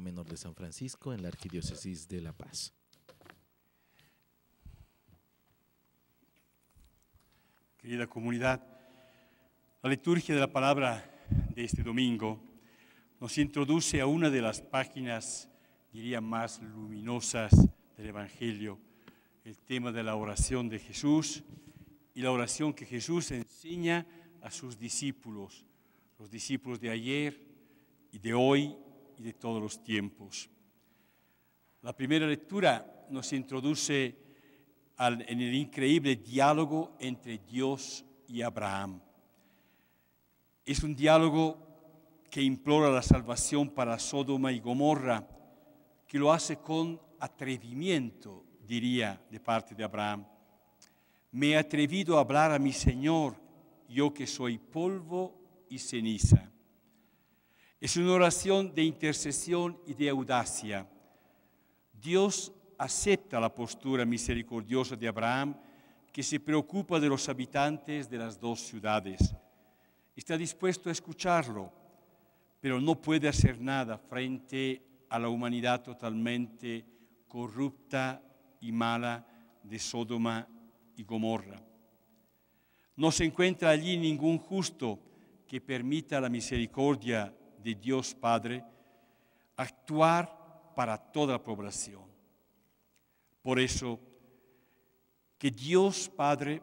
Menor de San Francisco en la Arquidiócesis de La Paz. Querida comunidad, la liturgia de la palabra de este domingo nos introduce a una de las páginas, diría, más luminosas del Evangelio, el tema de la oración de Jesús y la oración que Jesús enseña a sus discípulos, los discípulos de ayer y de hoy y de todos los tiempos. La primera lectura nos introduce en el increíble diálogo entre Dios y Abraham. Es un diálogo que implora la salvación para Sodoma y Gomorra, que lo hace con atrevimiento, diría, de parte de Abraham. Me he atrevido a hablar a mi Señor, yo que soy polvo y ceniza. Es una oración de intercesión y de audacia. Dios acepta la postura misericordiosa de Abraham, que se preocupa de los habitantes de las dos ciudades. Está dispuesto a escucharlo, pero no puede hacer nada frente a la humanidad totalmente corrupta y mala de Sodoma y Gomorra. No se encuentra allí ningún justo que permita la misericordia de Dios Padre, actuar para toda la población. Por eso, que Dios Padre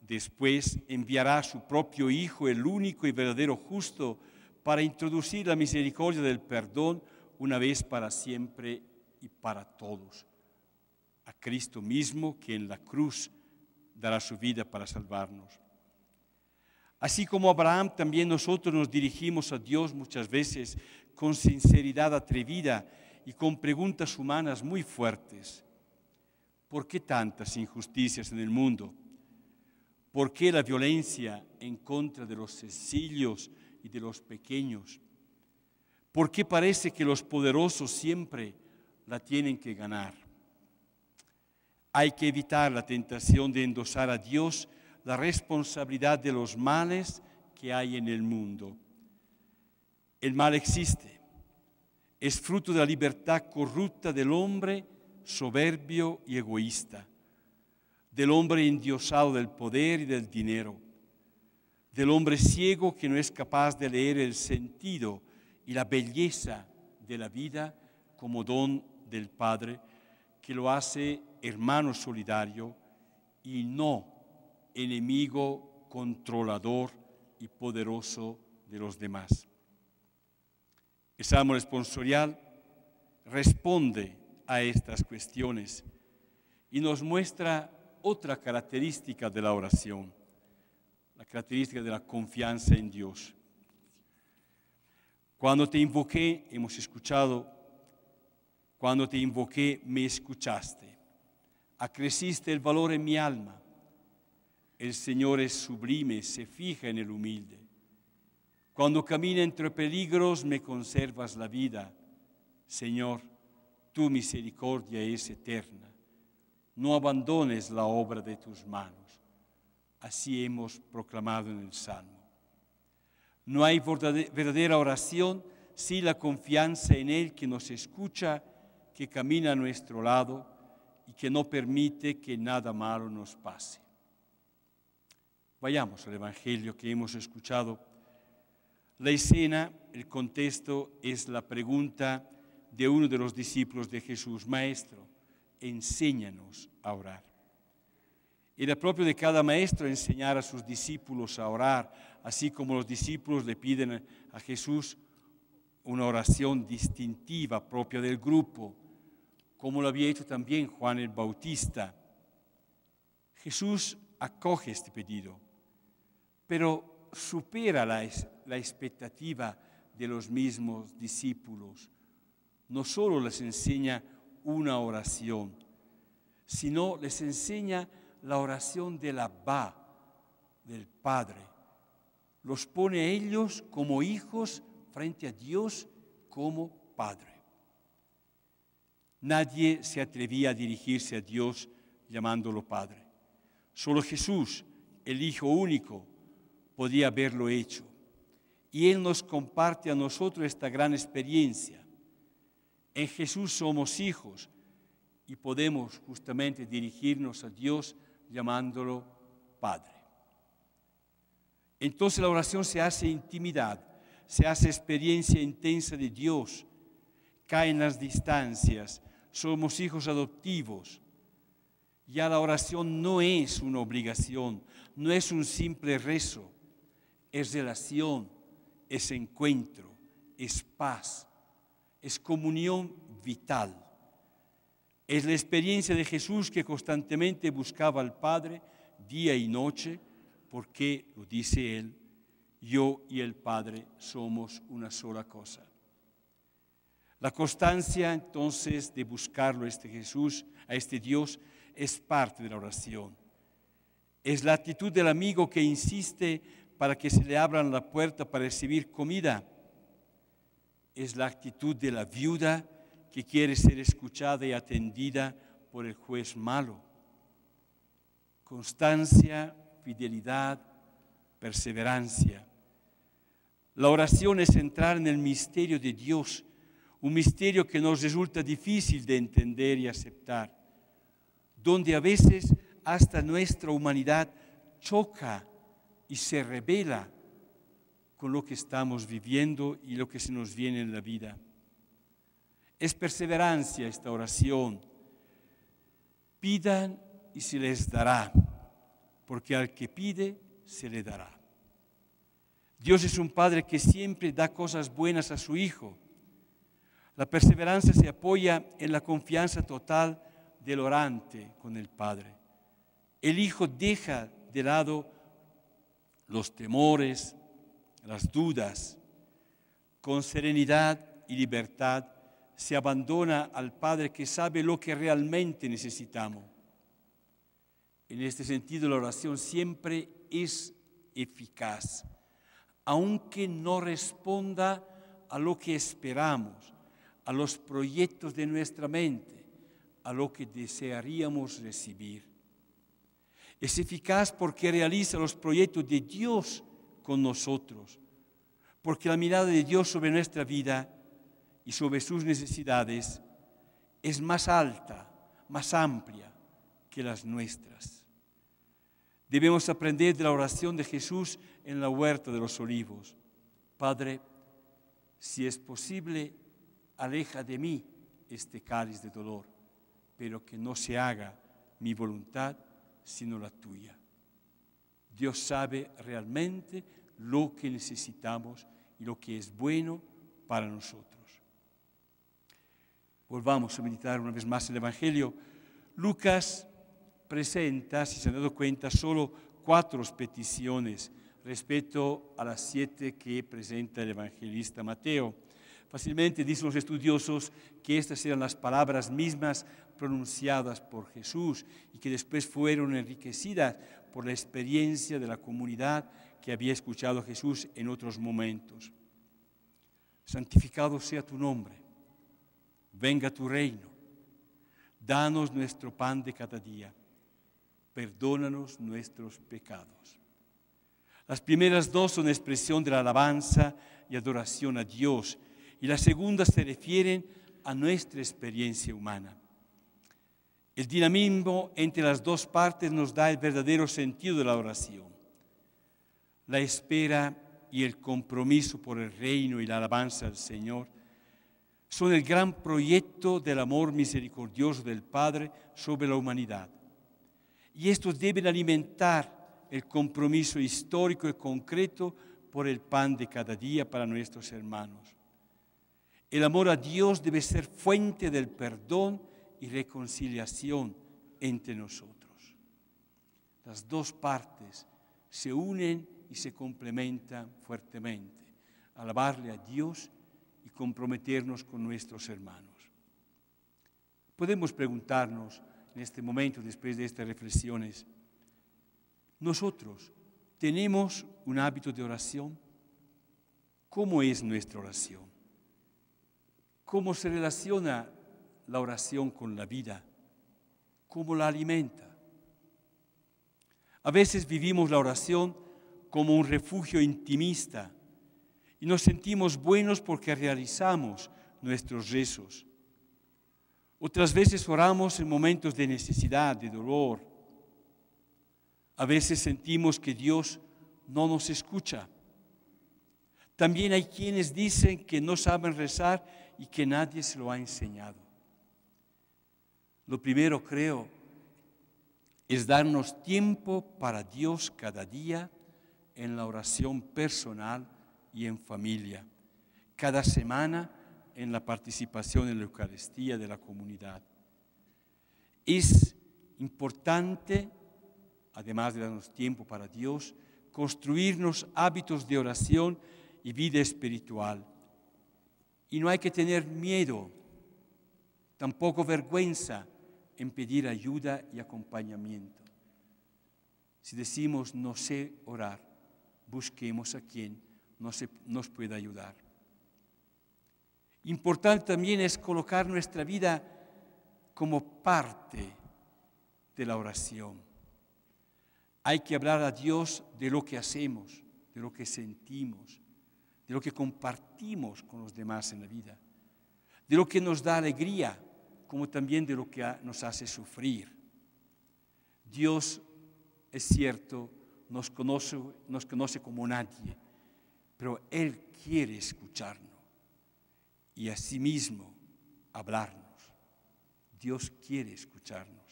después enviará a su propio Hijo, el único y verdadero justo, para introducir la misericordia del perdón una vez para siempre y para todos. A Cristo mismo, que en la cruz dará su vida para salvarnos. Así como Abraham, también nosotros nos dirigimos a Dios muchas veces con sinceridad atrevida y con preguntas humanas muy fuertes. ¿Por qué tantas injusticias en el mundo? ¿Por qué la violencia en contra de los sencillos y de los pequeños? ¿Por qué parece que los poderosos siempre la tienen que ganar? Hay que evitar la tentación de endosar a Dios la responsabilidad de los males que hay en el mundo. El mal existe, es fruto de la libertad corrupta del hombre soberbio y egoísta, del hombre endiosado del poder y del dinero, del hombre ciego que no es capaz de leer el sentido y la belleza de la vida como don del Padre, que lo hace hermano solidario y no enemigo controlador y poderoso de los demás. El Salmo responsorial responde a estas cuestiones y nos muestra otra característica de la oración, la característica de la confianza en Dios. Cuando te invoqué, hemos escuchado, cuando te invoqué, me escuchaste, acreciste el valor en mi alma, el Señor es sublime, se fija en el humilde. Cuando camina entre peligros me conservas la vida. Señor, tu misericordia es eterna. No abandones la obra de tus manos. Así hemos proclamado en el Salmo. No hay verdadera oración si la confianza en Él que nos escucha, que camina a nuestro lado y que no permite que nada malo nos pase. Vayamos al Evangelio que hemos escuchado. La escena, el contexto es la pregunta de uno de los discípulos de Jesús, Maestro, enséñanos a orar. Era propio de cada maestro enseñar a sus discípulos a orar, así como los discípulos le piden a Jesús una oración distintiva propia del grupo, como lo había hecho también Juan el Bautista. Jesús acoge este pedido pero supera la, la expectativa de los mismos discípulos. No solo les enseña una oración, sino les enseña la oración del Abba, del Padre. Los pone a ellos como hijos frente a Dios como Padre. Nadie se atrevía a dirigirse a Dios llamándolo Padre. Solo Jesús, el Hijo único, podía haberlo hecho. Y Él nos comparte a nosotros esta gran experiencia. En Jesús somos hijos y podemos justamente dirigirnos a Dios llamándolo Padre. Entonces la oración se hace intimidad, se hace experiencia intensa de Dios, caen las distancias, somos hijos adoptivos. Ya la oración no es una obligación, no es un simple rezo es relación, es encuentro, es paz, es comunión vital. Es la experiencia de Jesús que constantemente buscaba al Padre día y noche, porque, lo dice él, yo y el Padre somos una sola cosa. La constancia entonces de buscarlo a este Jesús, a este Dios, es parte de la oración. Es la actitud del amigo que insiste para que se le abran la puerta para recibir comida. Es la actitud de la viuda que quiere ser escuchada y atendida por el juez malo. Constancia, fidelidad, perseverancia. La oración es entrar en el misterio de Dios, un misterio que nos resulta difícil de entender y aceptar, donde a veces hasta nuestra humanidad choca y se revela con lo que estamos viviendo y lo que se nos viene en la vida. Es perseverancia esta oración. Pidan y se les dará, porque al que pide, se le dará. Dios es un Padre que siempre da cosas buenas a su Hijo. La perseverancia se apoya en la confianza total del orante con el Padre. El Hijo deja de lado los temores, las dudas. Con serenidad y libertad se abandona al Padre que sabe lo que realmente necesitamos. En este sentido, la oración siempre es eficaz, aunque no responda a lo que esperamos, a los proyectos de nuestra mente, a lo que desearíamos recibir. Es eficaz porque realiza los proyectos de Dios con nosotros, porque la mirada de Dios sobre nuestra vida y sobre sus necesidades es más alta, más amplia que las nuestras. Debemos aprender de la oración de Jesús en la huerta de los olivos. Padre, si es posible, aleja de mí este cáliz de dolor, pero que no se haga mi voluntad, sino la tuya. Dios sabe realmente lo que necesitamos y lo que es bueno para nosotros. Volvamos a meditar una vez más el Evangelio. Lucas presenta, si se han dado cuenta, solo cuatro peticiones respecto a las siete que presenta el evangelista Mateo. Fácilmente dicen los estudiosos que estas eran las palabras mismas pronunciadas por Jesús y que después fueron enriquecidas por la experiencia de la comunidad que había escuchado a Jesús en otros momentos. Santificado sea tu nombre, venga tu reino, danos nuestro pan de cada día, perdónanos nuestros pecados. Las primeras dos son expresión de la alabanza y adoración a Dios y las segunda se refieren a nuestra experiencia humana. El dinamismo entre las dos partes nos da el verdadero sentido de la oración. La espera y el compromiso por el reino y la alabanza del Señor son el gran proyecto del amor misericordioso del Padre sobre la humanidad. Y estos deben alimentar el compromiso histórico y concreto por el pan de cada día para nuestros hermanos. El amor a Dios debe ser fuente del perdón y reconciliación entre nosotros. Las dos partes se unen y se complementan fuertemente. Alabarle a Dios y comprometernos con nuestros hermanos. Podemos preguntarnos en este momento, después de estas reflexiones, ¿nosotros tenemos un hábito de oración? ¿Cómo es nuestra oración? cómo se relaciona la oración con la vida, cómo la alimenta. A veces vivimos la oración como un refugio intimista y nos sentimos buenos porque realizamos nuestros rezos. Otras veces oramos en momentos de necesidad, de dolor. A veces sentimos que Dios no nos escucha. También hay quienes dicen que no saben rezar y que nadie se lo ha enseñado. Lo primero, creo, es darnos tiempo para Dios cada día en la oración personal y en familia, cada semana en la participación en la Eucaristía de la comunidad. Es importante, además de darnos tiempo para Dios, construirnos hábitos de oración y vida espiritual y no hay que tener miedo, tampoco vergüenza en pedir ayuda y acompañamiento. Si decimos no sé orar, busquemos a quien e-, nos, pueda ayudar. Importante también es colocar nuestra vida como parte de la oración. Hay que hablar a Dios de lo que hacemos, de lo que sentimos, de lo que compartimos con los demás en la vida, de lo que nos da alegría, como también de lo que nos hace sufrir. Dios, es cierto, nos conoce, nos conoce como nadie, pero Él quiere escucharnos y asimismo hablarnos. Dios quiere escucharnos.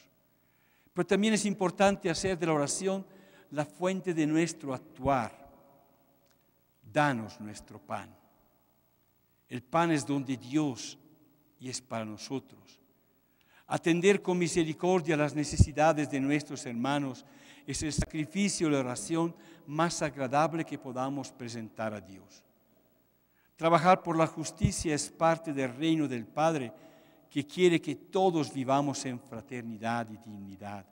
Pero también es importante hacer de la oración la fuente de nuestro actuar danos nuestro pan. El pan es donde Dios y es para nosotros. Atender con misericordia las necesidades de nuestros hermanos es el sacrificio y la oración más agradable que podamos presentar a Dios. Trabajar por la justicia es parte del reino del Padre que quiere que todos vivamos en fraternidad y dignidad.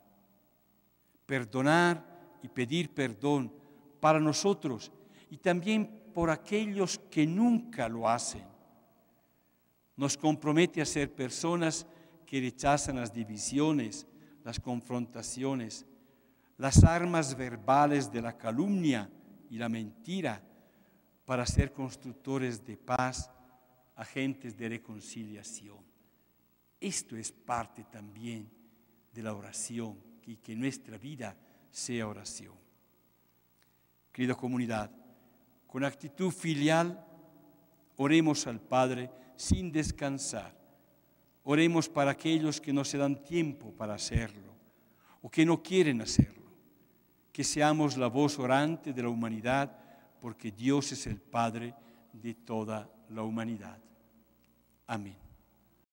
Perdonar y pedir perdón para nosotros y también por aquellos que nunca lo hacen. Nos compromete a ser personas que rechazan las divisiones, las confrontaciones, las armas verbales de la calumnia y la mentira para ser constructores de paz, agentes de reconciliación. Esto es parte también de la oración y que nuestra vida sea oración. Querida comunidad, con actitud filial, oremos al Padre sin descansar. Oremos para aquellos que no se dan tiempo para hacerlo o que no quieren hacerlo. Que seamos la voz orante de la humanidad porque Dios es el Padre de toda la humanidad. Amén.